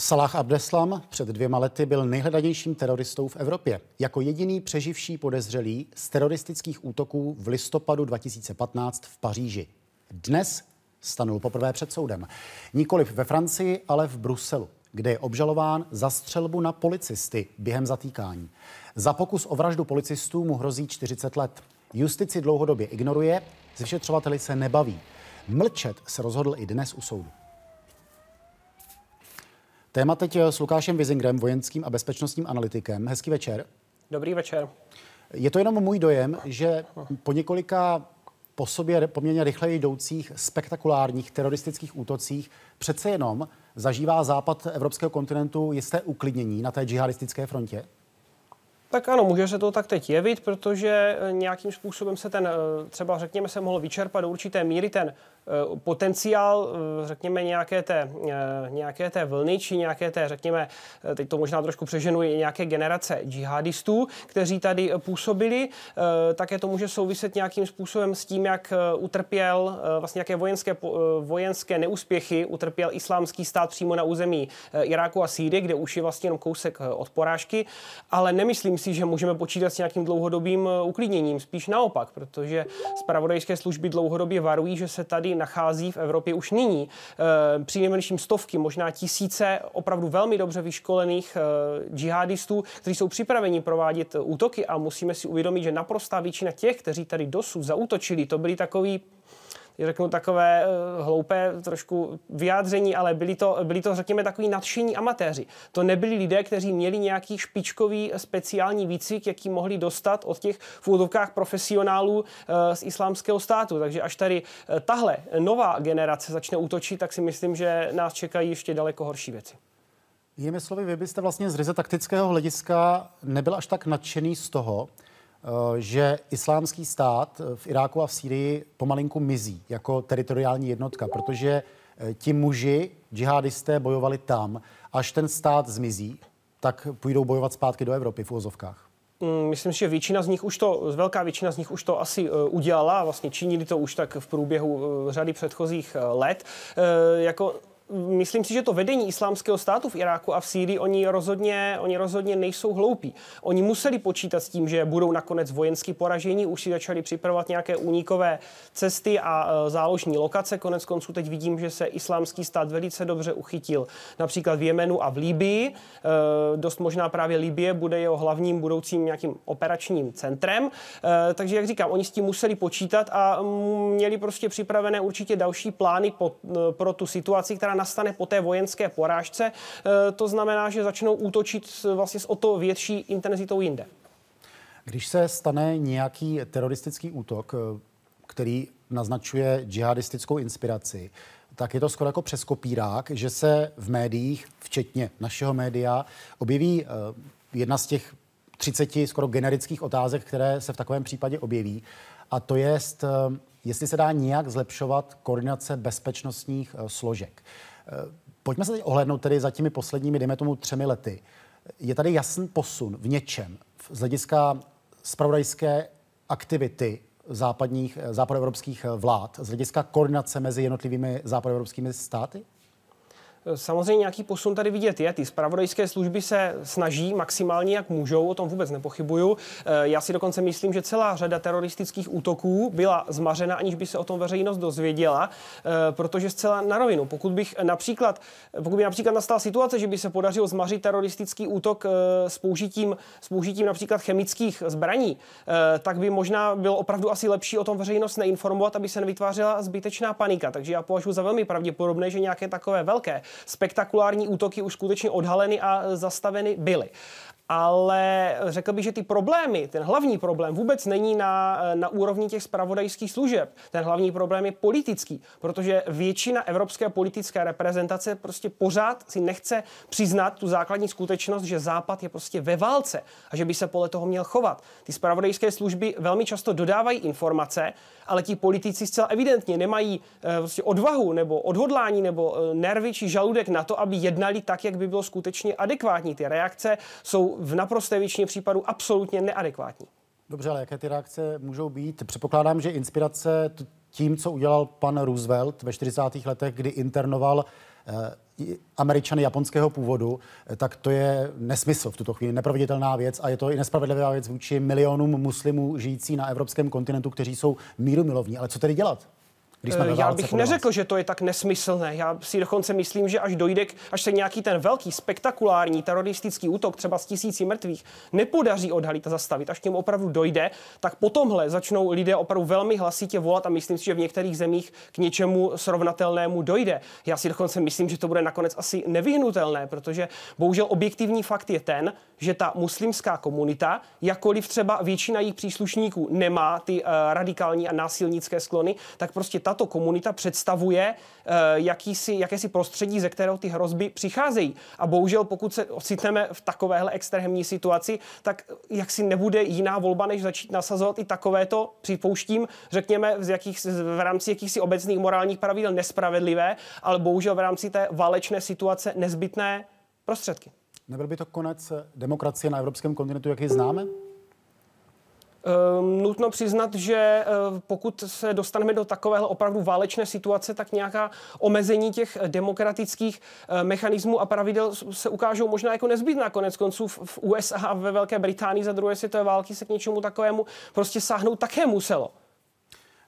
Salah Abdeslam před dvěma lety byl nejhledanějším teroristou v Evropě. Jako jediný přeživší podezřelý z teroristických útoků v listopadu 2015 v Paříži. Dnes stanul poprvé před soudem. Nikoliv ve Francii, ale v Bruselu, kde je obžalován za střelbu na policisty během zatýkání. Za pokus o vraždu policistů mu hrozí 40 let. Justici dlouhodobě ignoruje, z vyšetřovateli se nebaví. Mlčet se rozhodl i dnes u soudu. Téma teď eh, s Lukášem Vizingrem, vojenským a bezpečnostním analytikem. Hezký večer. Dobrý večer. Je to jenom můj dojem, že po několika po sobě poměrně rychleji jdoucích spektakulárních teroristických útocích přece jenom zažívá západ evropského kontinentu jisté uklidnění na té džihadistické frontě? Tak ano, může se to tak teď jevit, protože eh, nějakým způsobem se ten, eh, třeba řekněme, se mohl vyčerpat do určité míry ten Eh, potenciál, eh, řekněme, nějaké té, eh, nějaké té vlny, či nějaké té, řekněme, teď to možná trošku přeženuji, nějaké generace džihadistů, kteří tady působili, také to může souviset nějakým způsobem s tím, jak utrpěl vlastně nějaké vojenské, vojenské neúspěchy, utrpěl islámský stát přímo na území Iráku a Sýrie, kde už je vlastně jenom kousek od porážky, ale nemyslím si, že můžeme počítat s nějakým dlouhodobým uklidněním, spíš naopak, protože zpravodajské služby dlouhodobě varují, že se tady nachází v Evropě už nyní. Eh, přinejmenším stovky, možná tisíce opravdu velmi dobře vyškolených eh, džihadistů, kteří jsou připraveni provádět eh, útoky a musíme si uvědomit, že naprostá většina těch, kteří tady dosud zautočili, to byli takový řeknu, takové eh, hloupé trošku vyjádření, ale byli to, byli to řekněme, takový nadšení amatéři. To nebyli lidé, kteří měli nějaký špičkový eh, speciální výcvik, jaký mohli dostat od těch v úvodovkách profesionálů eh, z islámského státu. Takže až tady tahle nová generace začne útočit, tak si myslím, že nás čekají ještě daleko horší věci. Jinými slovy, vy byste vlastně z ryze taktického hlediska nebyl až tak nadšený z toho, Eh, že islámský stát eh, v Iráku a v Sýrii pomalinku mizí jako teritoriální jednotka, protože eh, ti muži, džihadisté, bojovali tam. Až ten stát zmizí, tak půjdou bojovat zpátky do Evropy v úzovkách. Mm, myslím si, že většina z nich už to, velká většina z nich už to asi udělala, vlastně činili to už tak v průběhu řady předchozích let. jako myslím si, že to vedení islámského státu v Iráku a v Sýrii, oni rozhodně, oni rozhodně nejsou hloupí. Oni museli počítat s tím, že budou nakonec vojensky poražení, už si začali připravovat nějaké únikové cesty a e, záložní lokace. Konec konců teď vidím, že se islámský stát velice dobře uchytil. Například v Jemenu a v Líbii. E, dost možná právě Libie bude jeho hlavním budoucím nějakým operačním centrem. E, takže, jak říkám, oni s tím museli počítat a měli prostě připravené určitě další plány pro tu situaci, která nastane po té vojenské porážce. E, to znamená, že začnou útočit e, vlastně s o to větší intenzitou jinde. Když se stane nějaký teroristický útok, e, který naznačuje džihadistickou inspiraci, tak je to skoro jako přeskopírák, že se v médiích, včetně našeho média, objeví jedna z těch 30 skoro generických otázek, které se v takovém případě objeví. A to je, ehm, jestli se dá nějak zlepšovat koordinace bezpečnostních eh, složek. Eh, pojďme se teď ohlednout tedy za těmi posledními, dejme tomu, třemi lety. Je tady jasný posun v něčem z hlediska spravodajské aktivity západních, eh, západoevropských vlád, z hlediska koordinace mezi jednotlivými západoevropskými státy? Samozřejmě nějaký posun tady vidět je. Ty spravodajské služby se snaží maximálně, jak můžou, o tom vůbec nepochybuju. Eh, já si dokonce myslím, že celá řada teroristických útoků byla zmařena, aniž by se o tom veřejnost dozvěděla, eh, protože zcela na rovinu. Pokud bych například, pokud by například nastala situace, že by se podařilo zmařit teroristický útok eh, s použitím, s použitím například chemických zbraní, tak by možná bylo opravdu asi lepší o tom veřejnost neinformovat, aby se nevytvářela zbytečná panika. Takže já považuji za velmi pravděpodobné, že nějaké takové velké spektakulární útoky už skutečně odhaleny a zastaveny byly ale řekl bych, že ty problémy, ten hlavní problém vůbec není na, na úrovni těch spravodajských služeb. Ten hlavní problém je politický, protože většina evropské politické reprezentace prostě pořád si nechce přiznat tu základní skutečnost, že Západ je prostě ve válce a že by se podle toho měl chovat. Ty spravodajské služby velmi často dodávají informace, ale ti politici zcela evidentně nemají eh, prostě odvahu nebo odhodlání nebo eh, nervy či žaludek na to, aby jednali tak, jak by bylo skutečně adekvátní. Ty reakce jsou v naprosté většině případů absolutně neadekvátní. Dobře, ale jaké ty reakce můžou být? Předpokládám, že inspirace tím, co udělal pan Roosevelt ve 40. letech, kdy internoval eh, Američany japonského původu, eh, tak to je nesmysl v tuto chvíli, neproveditelná věc a je to i nespravedlivá věc vůči milionům muslimů žijící na evropském kontinentu, kteří jsou míru milovní. Ale co tedy dělat? když jsme eh, Já bych neřekl, že to je tak nesmyslné. Já si dokonce myslím, že až dojde, k, až se nějaký ten velký, spektakulární teroristický útok, třeba s tisíci mrtvých, nepodaří odhalit a zastavit, až k němu opravdu dojde, tak potomhle začnou lidé opravdu velmi hlasitě volat a myslím si, že v některých zemích k něčemu srovnatelnému dojde. Já si dokonce myslím, že to bude nakonec asi nevyhnutelné, protože bohužel objektivní fakt je ten, že ta muslimská komunita, jakkoliv třeba většina jejich příslušníků nemá ty uh, radikální a násilnické sklony, tak prostě ta tato komunita představuje eh, jakýsi, jakési prostředí, ze kterého ty hrozby přicházejí. A bohužel, pokud se ocitneme v takovéhle extrémní situaci, tak eh, jak si nebude jiná volba, než začít nasazovat i takovéto, připouštím, řekněme, v, jakých, v rámci jakýchsi obecných morálních pravidel nespravedlivé, ale bohužel v rámci té válečné situace nezbytné prostředky. Nebyl by to konec eh, demokracie na evropském kontinentu, jak ji známe? Um, nutno přiznat, že eh, pokud se dostaneme do takovéhle opravdu válečné situace, tak nějaká omezení těch demokratických eh, mechanismů a pravidel se ukážou možná jako nezbytná. Konec konců v, v USA a ve Velké Británii za druhé světové války se k něčemu takovému prostě sáhnout také muselo.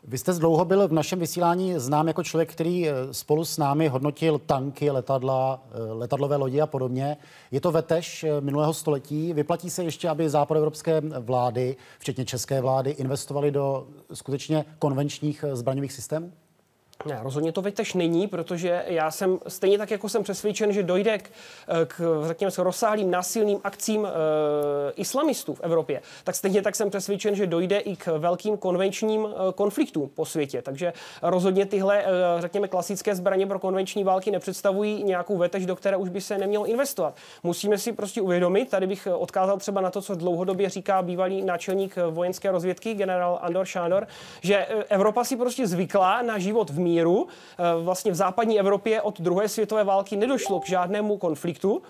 Vy jste dlouho byl v našem vysílání znám jako člověk, který eh, spolu s námi hodnotil tanky, letadla, eh, letadlové lodi a podobně. Je to vetež eh, minulého století. Vyplatí se ještě, aby západoevropské vlády, včetně české vlády, investovaly do skutečně konvenčních zbraňových systémů? Ne, rozhodně to veď není, protože já jsem stejně tak, jako jsem přesvědčen, že dojde k, eh, k řekněme, rozsáhlým násilným akcím e, islamistů v Evropě, tak stejně tak jsem přesvědčen, že dojde i k velkým konvenčním e, konfliktům po světě. Takže rozhodně tyhle, e, řekněme, klasické zbraně pro konvenční války nepředstavují nějakou vetež, do které už by se nemělo investovat. Musíme si prostě uvědomit, tady bych odkázal třeba na to, co dlouhodobě říká bývalý náčelník vojenské rozvědky, generál Andor Šánor, že Evropa si prostě zvykla na život v míru míru. Eh, vlastně v západní Evropě od druhé světové války nedošlo k žádnému konfliktu.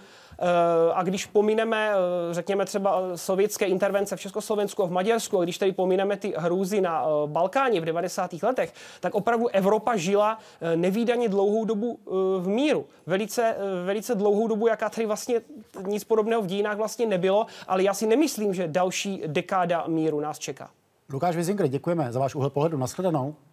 Eh, a když pomineme, eh, řekněme třeba sovětské intervence v Československu a v Maďarsku, a když tady pomineme ty hrůzy na Balkáně v 90. letech, tak opravdu Evropa žila nevýdaně dlouhou dobu v míru. Velice, velice dlouhou dobu, jaká tady vlastně nic podobného v dějinách vlastně nebylo, ale já si nemyslím, že další dekáda míru nás čeká. Lukáš Vizinger, děkujeme za váš úhled pohledu. Naschledanou.